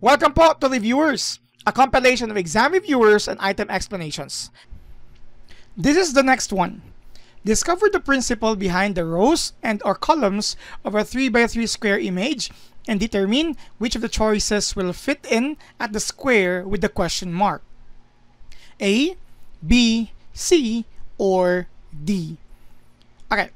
Welcome po to the viewers. a compilation of exam reviewers and item explanations. This is the next one. Discover the principle behind the rows and or columns of a 3x3 square image and determine which of the choices will fit in at the square with the question mark. A, B, C, or D. Okay,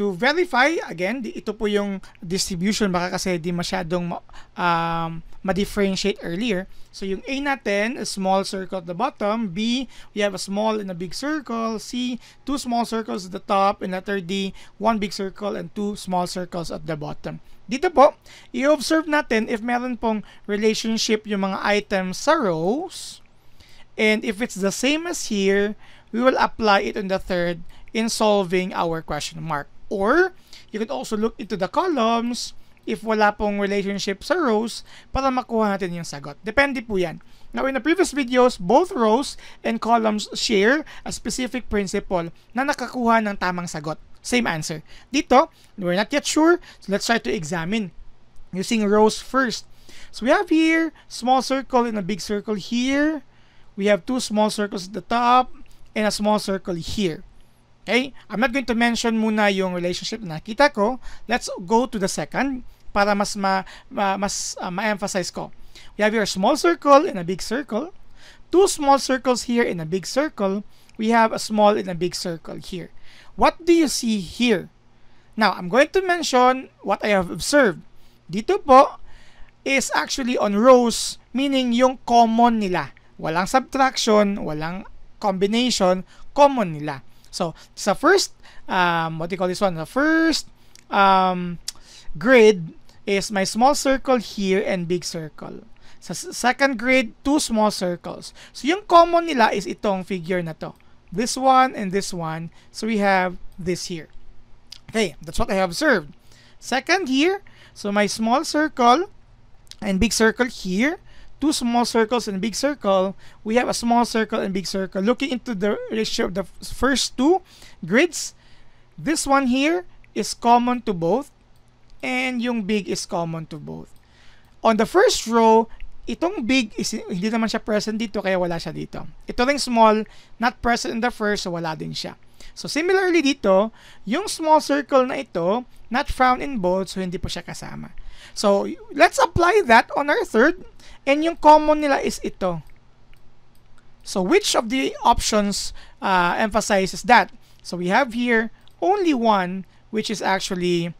to verify, again, ito po yung distribution baka kasi di masyadong um, ma-differentiate earlier. So yung A natin, a small circle at the bottom. B, we have a small and a big circle. C, two small circles at the top. And letter D, one big circle and two small circles at the bottom. Dito po, i-observe natin if meron pong relationship yung mga items sa rows. And if it's the same as here, we will apply it on the third in solving our question mark. Or, you could also look into the columns if wala pong relationship sa rows para makuha natin yung sagot. Depende po yan. Now, in the previous videos, both rows and columns share a specific principle na nakakuha ng tamang sagot. Same answer. Dito, we're not yet sure, so let's try to examine using rows first. So we have here, small circle and a big circle here. We have two small circles at the top and a small circle here. Okay? I'm not going to mention muna yung relationship na nakita ko. Let's go to the second para mas ma, ma mas uh, ma-emphasize ko. We have your small circle and a big circle. Two small circles here in a big circle. We have a small and a big circle here. What do you see here? Now, I'm going to mention what I have observed. Dito po is actually on rows, meaning yung common nila. Walang subtraction, walang combination, common nila. So it's the first, um, what do you call this one? The first um, grid is my small circle here and big circle. Sa second grade, two small circles. So yung common nila is itong figure na to. This one and this one. So we have this here. Okay, that's what I have observed. Second here, so my small circle and big circle here. two small circles and big circle, we have a small circle and big circle. Looking into the ratio of the first two grids, this one here is common to both and yung big is common to both. On the first row, itong big is hindi naman siya present dito kaya wala siya dito. Ito lang small, not present in the first so wala din siya. So similarly dito, yung small circle na ito, not found in bold, so hindi po siya kasama. So let's apply that on our third, and yung common nila is ito. So which of the options uh, emphasizes that? So we have here only one, which is actually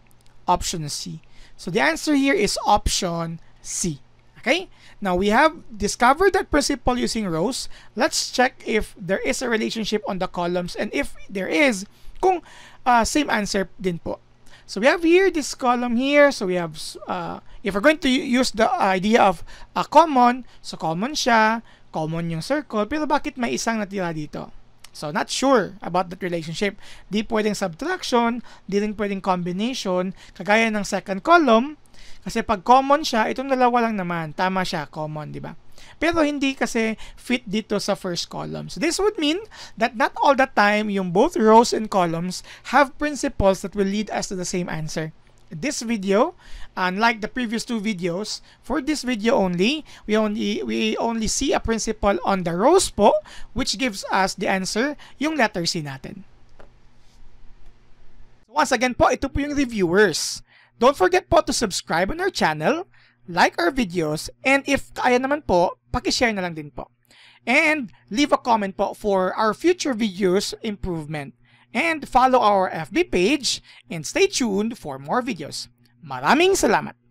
option C. So the answer here is option C. Okay? Now we have discovered that principle using rows. Let's check if there is a relationship on the columns and if there is, kung uh, same answer din po. So we have here this column here. So we have, uh, if we're going to use the idea of a common, so common siya, common yung circle, pero bakit may isang natira dito? So not sure about that relationship. Di pwedeng subtraction, di rin pwedeng combination, kagaya ng second column, kasi pag common siya, itong dalawa lang naman. Tama siya, common, di ba? Pero hindi kasi fit dito sa first column. So this would mean that not all the time yung both rows and columns have principles that will lead us to the same answer. This video, unlike the previous two videos, for this video only, we only we only see a principle on the rows po which gives us the answer yung letter C natin. Once again po, ito po yung reviewers. Don't forget po to subscribe on our channel, like our videos, and if kaya naman po, pakishare na lang din po. And leave a comment po for our future videos improvement. And follow our FB page and stay tuned for more videos. Maraming salamat!